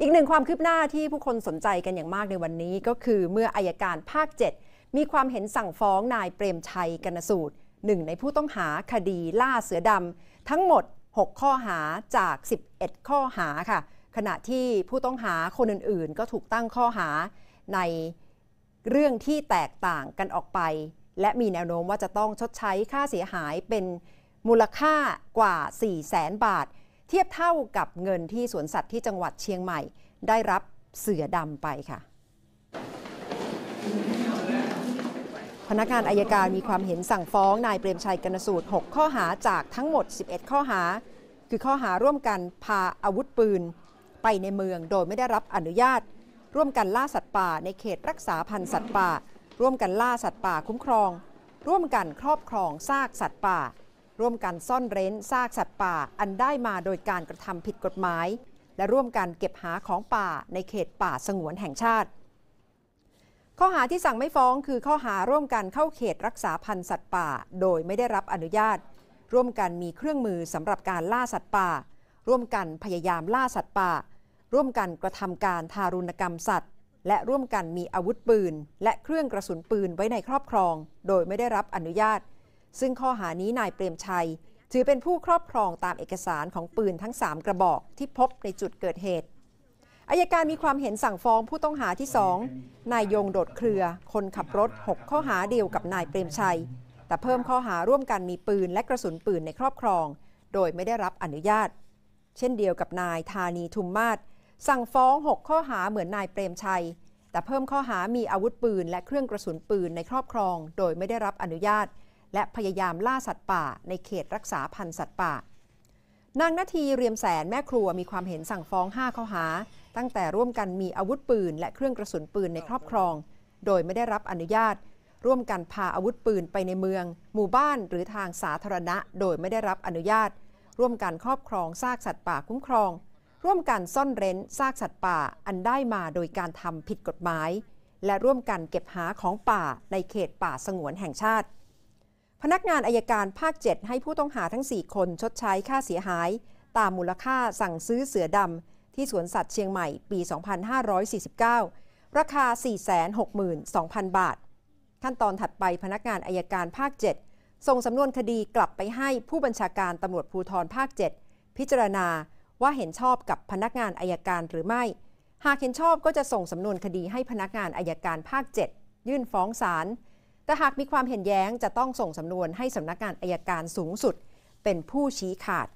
อีกหนึ่งความคืบหน้าที่ผู้คนสนใจกันอย่างมากในวันนี้ ก็คือเมื่ออายการภาค 7 มีความเห็นสั่งฟ้องนายเปรมชัยกนสูตรหนึ่งในผู้ต้องหาคดีล่าเสือดำ ทั้งหมด 6 ข้อหาจาก 11 ข้อหาค่ะ ขณะที่ผู้ต้องหาคนอื่นๆ ก็ถูกตั้งข้อหาในเรื่องที่แตกต่างกันออกไป และมีแนวโน้มว่าจะต้องชดใช้ค่าเสียหายเป็นมูลค่ากว่า 4 0 0แสนบาทเทียบเท่ากับเงินที่สวนสัตว์ที่จังหวัดเชียงใหม่ ได้รับเสือดำไปค่ะ พนักงานอายการมีความเห็นสั่งฟ้องนายเปรมชัยกนสูตร 6 ข้อหาจากทั้งหมด 11 ข้อหา คือข้อหาร่วมกันพาอาวุธปืนไปในเมืองโดยไม่ได้รับอนุญาต ร่วมกันล่าสัตว์ป่าในเขตรักษาพันธุ์สัตว์ป่า ร่วมกันล่าสัตว์ป่าคุ้มครอง ร่วมกันครอบครองซากสัตว์ป่าร่วมกันซ่อนเร้นซากสัตว์ป่าอันได้มาโดยการกระทำผิดกฎหมาย และร่วมกันเก็บหาของป่าในเขตป่าสงวนแห่งชาติ ข้อหาที่สั่งไม่ฟ้องคือข้อหาร่วมกันเข้าเขตรักษาพันธุ์สัตว์ป่า โดยไม่ได้รับอนุญาต ร่วมกันมีเครื่องมือสำหรับการล่าสัตว์ป่า ร่วมกันพยายามล่าสัตว์ป่า ร่วมกันกระทำการทารุณกรรมสัตว์ และร่วมกันมีอาวุธปืน และเครื่องกระสุนปืนไว้ในครอบครอง โดยไม่ได้รับอนุญาตซึ่งข้อหานี้นายเปรมชัย ถือเป็นผู้ครอบครองตามเอกสารของปืนทั้ง 3 กระบอกที่พบในจุดเกิดเหตุอายการมีความเห็นสั่งฟ้องผู้ต้องหาที่ 2 นายยงโดดเครือ คนขับรถ 6 ข้อหาเดียวกับนายเปรมชัย แต่เพิ่มข้อหาร่วมกันมีปืนและกระสุนปืนในครอบครอง โดยไม่ได้รับอนุญาต เช่นเดียวกับนายธานีทุมมาศสั่งฟ้อง 6 ข้อหาเหมือนนายเปรมชัย แต่เพิ่มข้อหา มีอาวุธปืนและเครื่องกระสุนปืนในครอบครอง โดยไม่ได้รับอนุญาตและพยายามล่าสัตว์ป่าในเขตรักษาพันธุ์สัตว์ป่า นางนาทีเรียมแสนแม่ครัวมีความเห็นสั่งฟ้อง5ข้อหา ตั้งแต่ร่วมกันมีอาวุธปืน และเครื่องกระสุนปืนในครอบครอง โดยไม่ได้รับอนุญาต ร่วมกันพาอาวุธปืนไปในเมือง หมู่บ้านหรือทางสาธารณะ โดยไม่ได้รับอนุญาต ร่วมกันครอบครองซากสัตว์ป่าคุ้มครอง ร่วมกันซ่อนเร้นซากสัตว์ป่าอันได้มาโดยการทำผิดกฎหมาย และร่วมกันเก็บหาของป่าในเขตป่าสงวนแห่งชาติพนักงานอายการภาค 7 ให้ผู้ต้องหาทั้ง 4 คนชดใช้ค่าเสียหาย ตามมูลค่าสั่งซื้อเสือดำที่สวนสัตว์เชียงใหม่ปี 2549 ราคา 462,000 บาท ขั้นตอนถัดไปพนักงานอายการภาค 7 ส่งสำนวนคดีกลับไปให้ผู้บัญชาการตำรวจภูธรภาค 7 พิจารณาว่าเห็นชอบกับพนักงานอายการหรือไม่ หากเห็นชอบก็จะส่งสำนวนคดีให้พนักงานอายการภาค 7 ยื่นฟ้องศาลแต่หากมีความเห็นแย้งจะต้องส่งสำนวนให้สำนักงานอายการสูงสุดเป็นผู้ชี้ขาด